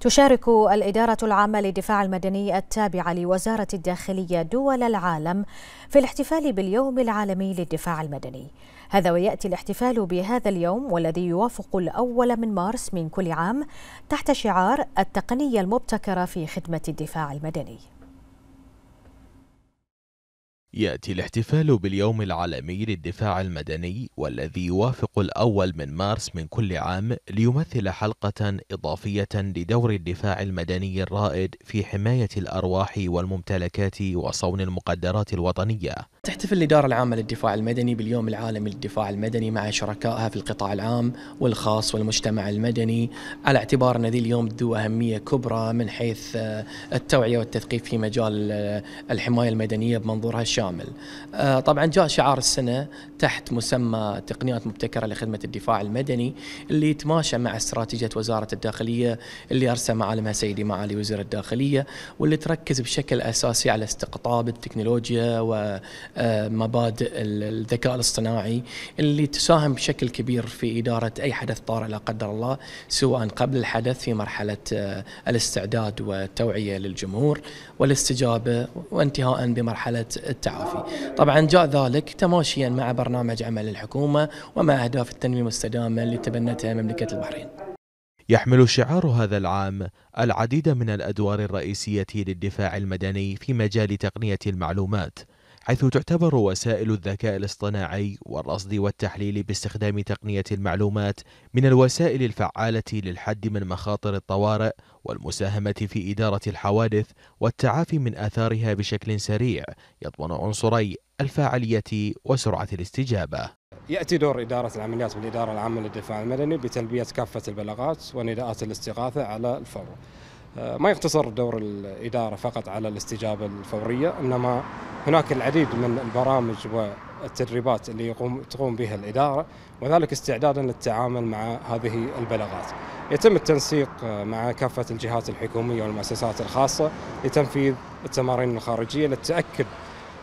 تشارك الإدارة العامة للدفاع المدني التابعة لوزارة الداخلية دول العالم في الاحتفال باليوم العالمي للدفاع المدني هذا ويأتي الاحتفال بهذا اليوم والذي يوافق الأول من مارس من كل عام تحت شعار التقنية المبتكرة في خدمة الدفاع المدني يأتي الاحتفال باليوم العالمي للدفاع المدني والذي يوافق الأول من مارس من كل عام ليمثل حلقة إضافية لدور الدفاع المدني الرائد في حماية الأرواح والممتلكات وصون المقدرات الوطنية تحتفل الإدارة العامة للدفاع المدني باليوم العالمي للدفاع المدني مع شركائها في القطاع العام والخاص والمجتمع المدني على اعتبار أن ذي اليوم ذو أهمية كبرى من حيث آه، التوعية والتثقيف في مجال آه، الحماية المدنية بمنظورها الشعبي شامل آه، طبعا جاء شعار السنة تحت مسمى تقنيات مبتكرة لخدمة الدفاع المدني اللي يتماشى مع استراتيجية وزارة الداخلية اللي أرسم معالمها سيدي معالي وزير الداخلية واللي تركز بشكل أساسي على استقطاب التكنولوجيا ومبادئ آه، الذكاء الاصطناعي اللي تساهم بشكل كبير في إدارة أي حدث طارئ لا قدر الله سواء قبل الحدث في مرحلة آه، الاستعداد والتوعية للجمهور والاستجابة وانتهاء بمرحلة التعليم التعافي طبعا جاء ذلك تماشيا مع برنامج عمل الحكومة ومع أهداف التنمية المستدامة التي تبنتها مملكة البحرين يحمل شعار هذا العام العديد من الأدوار الرئيسية للدفاع المدني في مجال تقنية المعلومات حيث تعتبر وسائل الذكاء الاصطناعي والرصد والتحليل باستخدام تقنية المعلومات من الوسائل الفعالة للحد من مخاطر الطوارئ والمساهمة في إدارة الحوادث والتعافي من آثارها بشكل سريع يضمن عنصري الفاعلية وسرعة الاستجابة يأتي دور إدارة العمليات بالإدارة العامة للدفاع المدني بتلبية كافة البلاغات ونداءات الاستغاثة على الفور آه، ما يقتصر دور الإدارة فقط على الاستجابة الفورية إنما هناك العديد من البرامج والتدريبات اللي يقوم تقوم بها الإدارة وذلك استعدادا للتعامل مع هذه البلاغات يتم التنسيق آه، مع كافة الجهات الحكومية والمؤسسات الخاصة لتنفيذ التمارين الخارجية للتأكد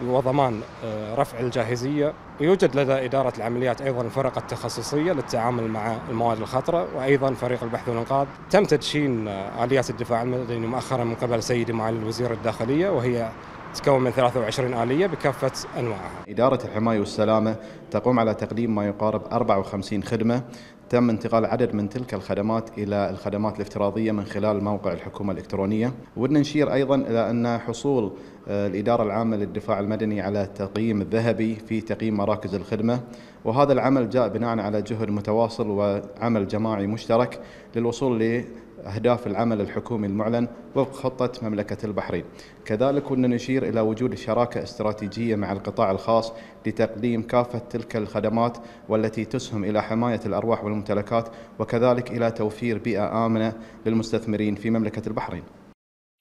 وضمان آه، رفع الجاهزية يوجد لدى إدارة العمليات أيضا الفرق التخصصية للتعامل مع المواد الخطرة وأيضا فريق البحث والإنقاذ تم تدشين آه، آليات الدفاع المدني مؤخرا من قبل سيدي معالي الوزير الداخلية وهي تتكون من 23 آلية بكافة أنواعها إدارة الحماية والسلامة تقوم على تقديم ما يقارب 54 خدمة تم انتقال عدد من تلك الخدمات إلى الخدمات الافتراضية من خلال موقع الحكومة الإلكترونية ودنا نشير أيضا إلى أن حصول آه، الإدارة العامة للدفاع المدني على التقييم الذهبي في تقييم مراكز الخدمة وهذا العمل جاء بناء على جهد متواصل وعمل جماعي مشترك للوصول ل أهداف العمل الحكومي المعلن وفق خطة مملكة البحرين كذلك كنا نشير إلى وجود شراكة استراتيجية مع القطاع الخاص لتقديم كافة تلك الخدمات والتي تسهم إلى حماية الأرواح والمسلمين الممتلكات وكذلك إلى توفير بيئة آمنة للمستثمرين في مملكة البحرين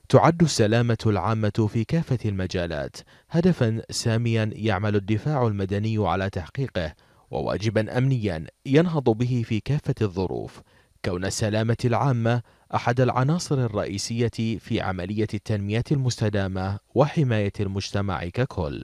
تعد السلامة العامة في كافة المجالات هدفا ساميا يعمل الدفاع المدني على تحقيقه وواجبا أمنيا ينهض به في كافة الظروف كون السلامة العامة أحد العناصر الرئيسية في عملية التنمية المستدامة وحماية المجتمع ككل